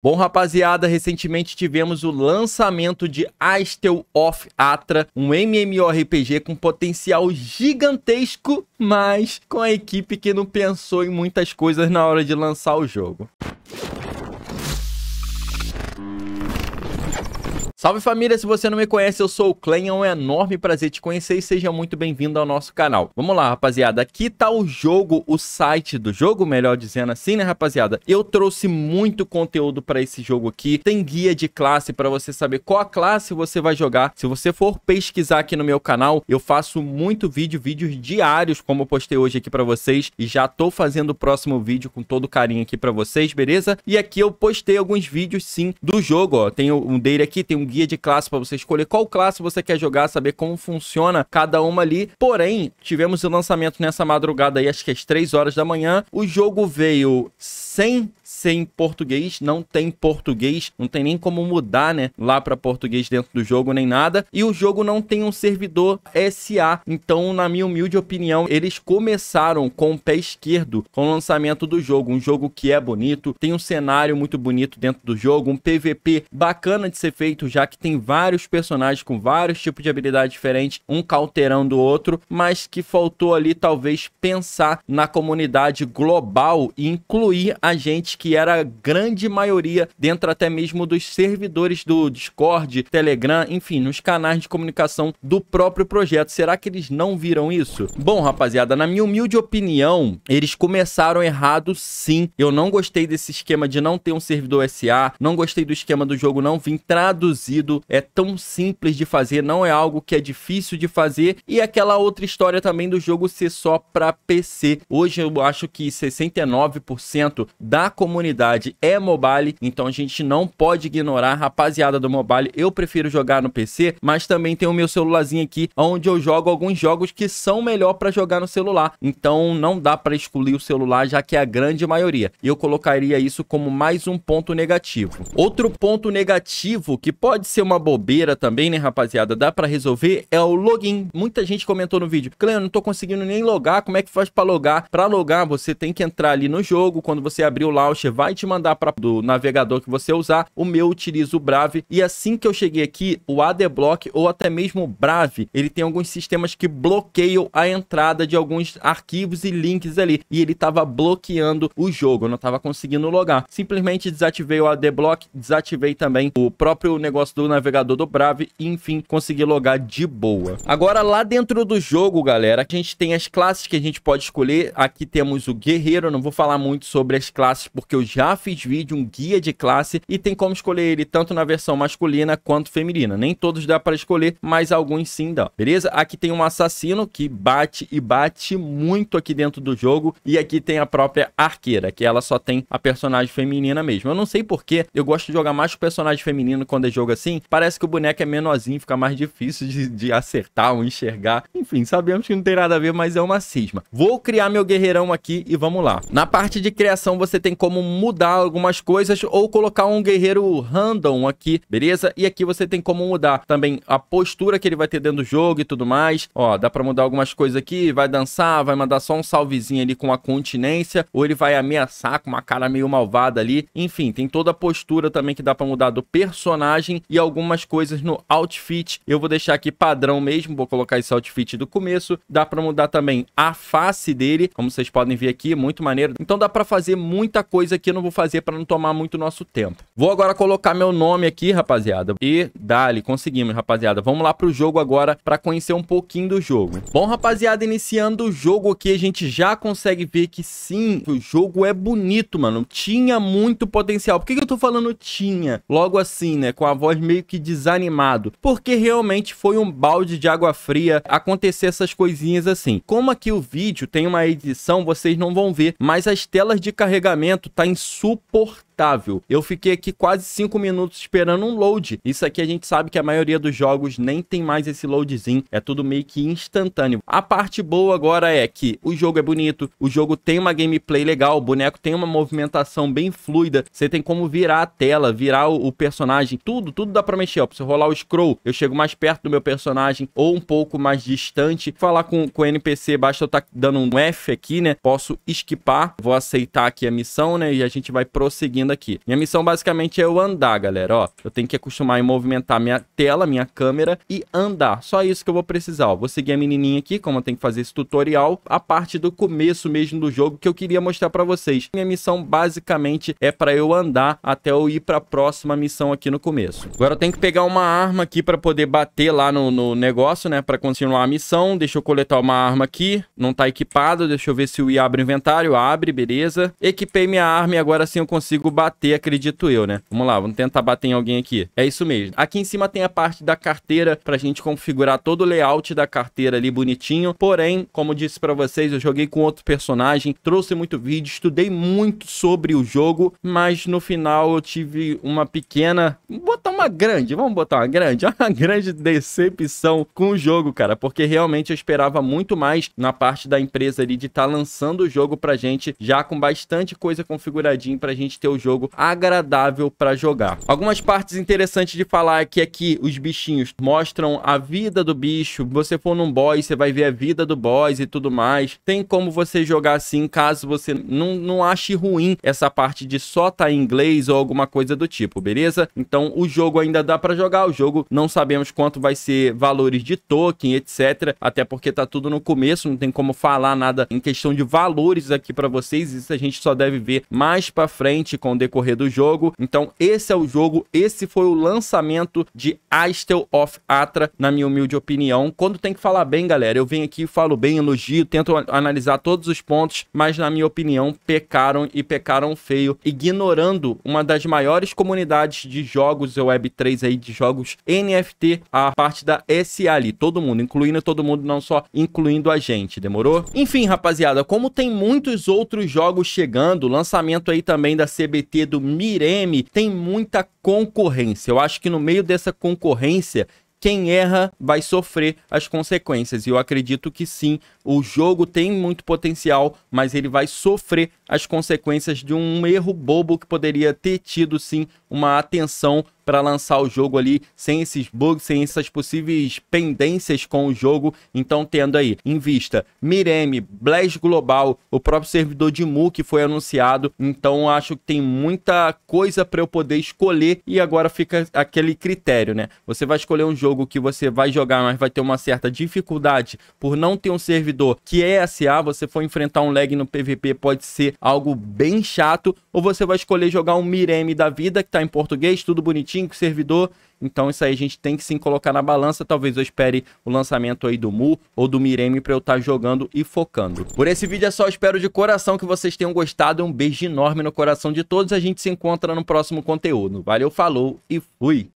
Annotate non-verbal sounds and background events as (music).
Bom, rapaziada, recentemente tivemos o lançamento de Astel of Atra, um MMORPG com potencial gigantesco, mas com a equipe que não pensou em muitas coisas na hora de lançar o jogo. Salve família, se você não me conhece, eu sou o Clay, é um enorme prazer te conhecer e seja muito bem-vindo ao nosso canal. Vamos lá, rapaziada, aqui tá o jogo, o site do jogo, melhor dizendo assim, né, rapaziada? Eu trouxe muito conteúdo para esse jogo aqui, tem guia de classe para você saber qual classe você vai jogar. Se você for pesquisar aqui no meu canal, eu faço muito vídeo, vídeos diários, como eu postei hoje aqui para vocês, e já tô fazendo o próximo vídeo com todo carinho aqui para vocês, beleza? E aqui eu postei alguns vídeos, sim, do jogo, ó, tem um dele aqui, tem um guia guia de classe para você escolher qual classe você quer jogar, saber como funciona cada uma ali. Porém, tivemos o lançamento nessa madrugada aí, acho que às 3 horas da manhã. O jogo veio sem sem português, não tem português, não tem nem como mudar, né, lá para português dentro do jogo nem nada. E o jogo não tem um servidor SA. Então, na minha humilde opinião, eles começaram com o pé esquerdo com o lançamento do jogo, um jogo que é bonito, tem um cenário muito bonito dentro do jogo, um PVP bacana de ser feito, já que tem vários personagens com vários tipos de habilidade diferentes, um cauterão do outro, mas que faltou ali talvez pensar na comunidade global e incluir a gente que era a grande maioria dentro até mesmo dos servidores do Discord, Telegram, enfim, nos canais de comunicação do próprio projeto. Será que eles não viram isso? Bom, rapaziada, na minha humilde opinião, eles começaram errado sim. Eu não gostei desse esquema de não ter um servidor SA, não gostei do esquema do jogo não vir traduzido. É tão simples de fazer, não é algo que é difícil de fazer. E aquela outra história também do jogo ser só para PC. Hoje eu acho que 69% da comunidade comunidade é mobile, então a gente não pode ignorar rapaziada do mobile. Eu prefiro jogar no PC, mas também tem o meu celularzinho aqui onde eu jogo alguns jogos que são melhor para jogar no celular. Então não dá para excluir o celular, já que é a grande maioria. E eu colocaria isso como mais um ponto negativo. Outro ponto negativo que pode ser uma bobeira também, né, rapaziada, dá para resolver é o login. Muita gente comentou no vídeo: "Cleon, não tô conseguindo nem logar, como é que faz para logar?" Para logar, você tem que entrar ali no jogo, quando você abrir o launch vai te mandar para do navegador que você usar. O meu utiliza o Brave e assim que eu cheguei aqui, o ADBlock ou até mesmo o Brave, ele tem alguns sistemas que bloqueiam a entrada de alguns arquivos e links ali e ele estava bloqueando o jogo, eu não estava conseguindo logar. Simplesmente desativei o ADBlock, desativei também o próprio negócio do navegador do Brave e enfim, consegui logar de boa. Agora lá dentro do jogo, galera, a gente tem as classes que a gente pode escolher. Aqui temos o guerreiro, não vou falar muito sobre as classes porque porque eu já fiz vídeo, um guia de classe, e tem como escolher ele tanto na versão masculina quanto feminina. Nem todos dá para escolher, mas alguns sim dá, beleza? Aqui tem um assassino que bate e bate muito aqui dentro do jogo, e aqui tem a própria arqueira, que ela só tem a personagem feminina mesmo. Eu não sei porquê eu gosto de jogar mais com personagem feminino quando é jogo assim, parece que o boneco é menorzinho, fica mais difícil de, de acertar ou enxergar. Enfim, sabemos que não tem nada a ver, mas é uma cisma. Vou criar meu guerreirão aqui e vamos lá. Na parte de criação você tem como como mudar algumas coisas ou colocar um guerreiro random aqui, beleza? E aqui você tem como mudar também a postura que ele vai ter dentro do jogo e tudo mais. Ó, dá pra mudar algumas coisas aqui, vai dançar, vai mandar só um salvezinho ali com a continência, ou ele vai ameaçar com uma cara meio malvada ali. Enfim, tem toda a postura também que dá pra mudar do personagem e algumas coisas no outfit. Eu vou deixar aqui padrão mesmo, vou colocar esse outfit do começo. Dá pra mudar também a face dele, como vocês podem ver aqui, muito maneiro. Então dá pra fazer muita coisa coisa aqui eu não vou fazer para não tomar muito nosso tempo. Vou agora colocar meu nome aqui, rapaziada. E dali, conseguimos, rapaziada. Vamos lá pro jogo agora para conhecer um pouquinho do jogo. Bom, rapaziada, iniciando o jogo aqui, a gente já consegue ver que sim, o jogo é bonito, mano. Tinha muito potencial. Por que, que eu tô falando tinha? Logo assim, né? Com a voz meio que desanimado. Porque realmente foi um balde de água fria acontecer essas coisinhas assim. Como aqui o vídeo tem uma edição, vocês não vão ver, mas as telas de carregamento está insuportável eu fiquei aqui quase 5 minutos esperando um load. Isso aqui a gente sabe que a maioria dos jogos nem tem mais esse loadzinho, é tudo meio que instantâneo. A parte boa agora é que o jogo é bonito, o jogo tem uma gameplay legal, o boneco tem uma movimentação bem fluida, você tem como virar a tela, virar o, o personagem, tudo, tudo dá pra mexer, ó, pra rolar o scroll, eu chego mais perto do meu personagem ou um pouco mais distante, falar com, com o NPC, basta eu estar tá dando um F aqui, né, posso esquipar, vou aceitar aqui a missão, né, e a gente vai prosseguindo vendo aqui. Minha missão basicamente é eu andar, galera, ó. Eu tenho que acostumar em movimentar minha tela, minha câmera e andar. Só isso que eu vou precisar, ó. Vou seguir a menininha aqui, como eu tenho que fazer esse tutorial, a parte do começo mesmo do jogo que eu queria mostrar pra vocês. Minha missão basicamente é pra eu andar até eu ir pra próxima missão aqui no começo. Agora eu tenho que pegar uma arma aqui pra poder bater lá no, no negócio, né, pra continuar a missão. Deixa eu coletar uma arma aqui, não tá equipado, deixa eu ver se o I abre o inventário, abre, beleza. Equipei minha arma e agora sim eu consigo bater, acredito eu, né? Vamos lá, vamos tentar bater em alguém aqui. É isso mesmo. Aqui em cima tem a parte da carteira pra gente configurar todo o layout da carteira ali bonitinho. Porém, como disse para vocês, eu joguei com outro personagem, trouxe muito vídeo, estudei muito sobre o jogo, mas no final eu tive uma pequena, vou botar uma grande, vamos botar uma grande, (laughs) uma grande decepção com o jogo, cara, porque realmente eu esperava muito mais na parte da empresa ali de estar tá lançando o jogo pra gente já com bastante coisa configuradinha pra gente ter o jogo jogo agradável para jogar. Algumas partes interessantes de falar aqui é que os bichinhos mostram a vida do bicho. Você for num boss, você vai ver a vida do boss e tudo mais. Tem como você jogar assim, caso você não, não ache ruim essa parte de só tá em inglês ou alguma coisa do tipo, beleza? Então o jogo ainda dá para jogar, o jogo não sabemos quanto vai ser valores de token, etc. Até porque tá tudo no começo, não tem como falar nada em questão de valores aqui para vocês. Isso a gente só deve ver mais para frente decorrer do jogo. Então, esse é o jogo, esse foi o lançamento de Astel of Atra, na minha humilde opinião. Quando tem que falar bem, galera, eu venho aqui, falo bem, elogio, tento analisar todos os pontos, mas na minha opinião, pecaram e pecaram feio, ignorando uma das maiores comunidades de jogos Web3 aí, de jogos NFT, a parte da SA ali, todo mundo, incluindo todo mundo, não só incluindo a gente, demorou? Enfim, rapaziada, como tem muitos outros jogos chegando, lançamento aí também da CBT MST, do Mireme, tem muita concorrência. Eu acho que no meio dessa concorrência, quem erra vai sofrer as consequências. E eu acredito que sim, o jogo tem muito potencial, mas ele vai sofrer as consequências de um erro bobo que poderia ter tido sim uma atenção para lançar o jogo ali sem esses bugs, sem essas possíveis pendências com o jogo. Então, tendo aí em vista Mireme, Blast Global, o próprio servidor de Mu que foi anunciado. Então, acho que tem muita coisa para eu poder escolher e agora fica aquele critério, né? Você vai escolher um jogo que você vai jogar, mas vai ter uma certa dificuldade por não ter um servidor que é SA, você for enfrentar um lag no PVP pode ser algo bem chato, ou você vai escolher jogar um Mireme da vida que tá em português, tudo bonitinho servidor. Então isso aí a gente tem que sim colocar na balança. Talvez eu espere o lançamento aí do Mu ou do Mireme para eu estar tá jogando e focando. Por esse vídeo é só. Espero de coração que vocês tenham gostado. Um beijo enorme no coração de todos. A gente se encontra no próximo conteúdo. Valeu, falou e fui!